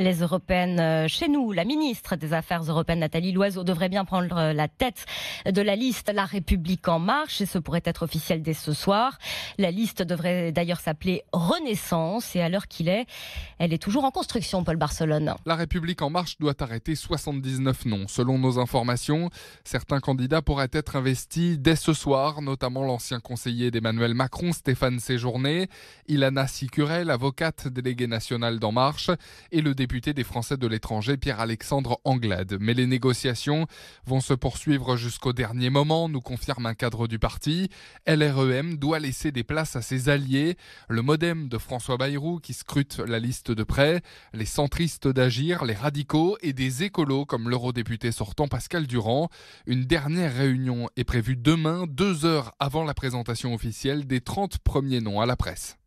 les européennes euh, chez nous. La ministre des Affaires européennes, Nathalie Loiseau, devrait bien prendre euh, la tête de la liste La République en marche et ce pourrait être officiel dès ce soir. La liste devrait d'ailleurs s'appeler Renaissance et à l'heure qu'il est, elle est toujours en construction, Paul Barcelone. La République en marche doit arrêter 79 noms. Selon nos informations, certains candidats pourraient être investis dès ce soir, notamment l'ancien conseiller d'Emmanuel Macron, Stéphane Séjourné, Ilana Sicurel, avocate déléguée nationale d'En Marche, et le député député des Français de l'étranger Pierre-Alexandre Anglade. Mais les négociations vont se poursuivre jusqu'au dernier moment, nous confirme un cadre du parti. LREM doit laisser des places à ses alliés, le modem de François Bayrou qui scrute la liste de près, les centristes d'agir, les radicaux et des écolos comme l'eurodéputé sortant Pascal Durand. Une dernière réunion est prévue demain, deux heures avant la présentation officielle des 30 premiers noms à la presse.